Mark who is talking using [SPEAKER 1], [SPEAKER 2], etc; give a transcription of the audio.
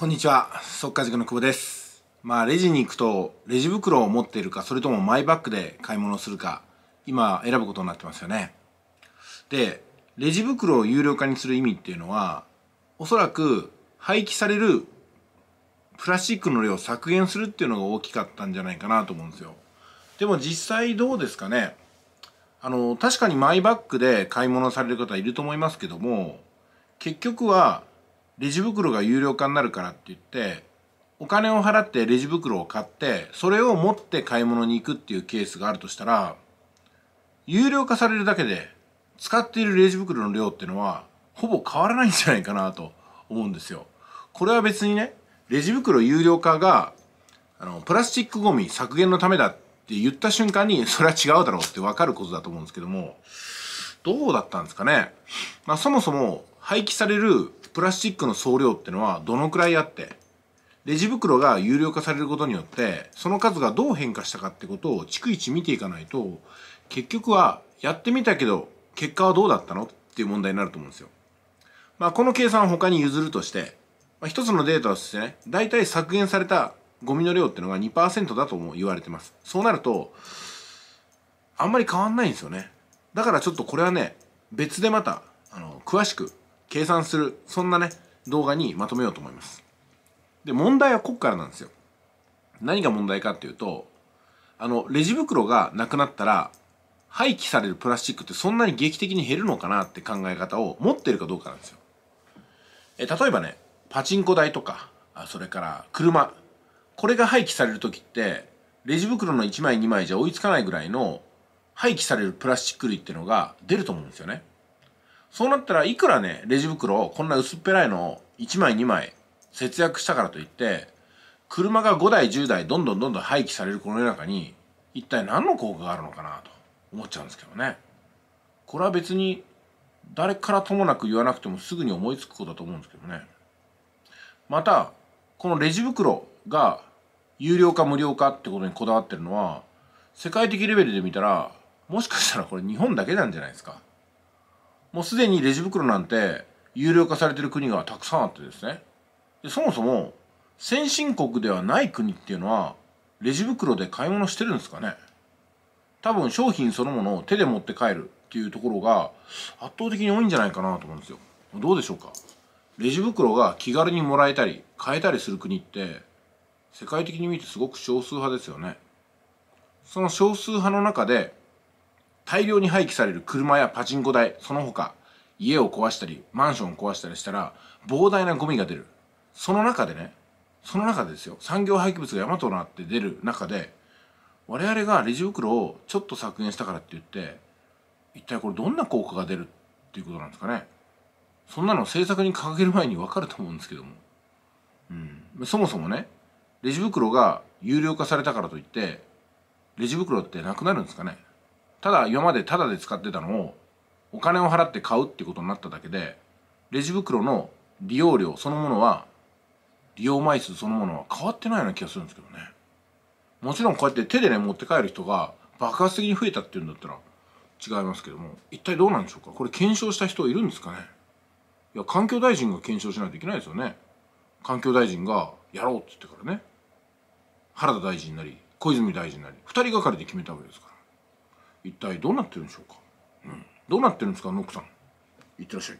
[SPEAKER 1] こんにちは速稼塾の久保ですまあレジに行くとレジ袋を持っているかそれともマイバッグで買い物をするか今選ぶことになってますよねでレジ袋を有料化にする意味っていうのはおそらく廃棄されるプラスチックの量を削減するっていうのが大きかったんじゃないかなと思うんですよでも実際どうですかねあの確かにマイバッグで買い物される方いると思いますけども結局はレジ袋が有料化になるからって言ってお金を払ってレジ袋を買ってそれを持って買い物に行くっていうケースがあるとしたら有料化されるだけで使っているレジ袋の量っていうのはほぼ変わらないんじゃないかなと思うんですよ。これは別にねレジ袋有料化があのプラスチックごみ削減のためだって言った瞬間にそれは違うだろうって分かることだと思うんですけどもどうだったんですかね、まあ、そもそも廃棄されるプラスチックの総量ってのはどのくらいあってレジ袋が有料化されることによってその数がどう変化したかってことを逐一見ていかないと結局はやってみたけど結果はどうだったのっていう問題になると思うんですよ。まあ、この計算を他に譲るとして、まあ、一つのデータとしてね、大体削減されたゴミの量ってのが2%だとも言われてます。そうなると、あんまり変わんないんですよね。だからちょっとこれはね、別でまた、あの、詳しく計算するそんなね動画にまとめようと思いますで問題はこっからなんですよ何が問題かっていうとあのレジ袋がなくなったら廃棄されるプラスチックってそんなに劇的に減るのかなって考え方を持ってるかどうかなんですよえ例えばねパチンコ台とかあそれから車これが廃棄される時ってレジ袋の1枚2枚じゃ追いつかないぐらいの廃棄されるプラスチック類っていうのが出ると思うんですよねそうなったらいくらねレジ袋をこんな薄っぺらいのを1枚2枚節約したからといって車が5台10台どんどんどんどん廃棄されるこの世の中に一体何の効果があるのかなと思っちゃうんですけどねこれは別に誰からともなく言わなくてもすぐに思いつくことだと思うんですけどねまたこのレジ袋が有料か無料かってことにこだわってるのは世界的レベルで見たらもしかしたらこれ日本だけなんじゃないですかもうすでにレジ袋なんて有料化されてる国がたくさんあってですねでそもそも先進国ではない国っていうのはレジ袋で買い物してるんですかね多分商品そのものを手で持って帰るっていうところが圧倒的に多いんじゃないかなと思うんですよどうでしょうかレジ袋が気軽にもらえたり買えたりする国って世界的に見てすごく少数派ですよねその少数派の中で大量に廃棄される車やパチンコ台その他家を壊したりマンションを壊したりしたら膨大なゴミが出るその中でねその中でですよ産業廃棄物が山となって出る中で我々がレジ袋をちょっと削減したからって言って一体これどんな効果が出るっていうことなんですかねそんなの政策に掲げる前に分かると思うんですけども、うん、そもそもねレジ袋が有料化されたからといってレジ袋ってなくなるんですかねただ今までタダで使ってたのをお金を払って買うってことになっただけでレジ袋の利用料そのものは利用枚数そのものは変わってないような気がするんですけどねもちろんこうやって手でね持って帰る人が爆発的に増えたっていうんだったら違いますけども一体どうなんでしょうかこれ検証した人いるんですかねいや環境大臣が検証しないといけないですよね環境大臣がやろうって言ってからね原田大臣なり小泉大臣なり2人がかりで決めたわけですから一体どうなってるんでしょうか、うん、どうなってるんですかノックさんいってらっしゃい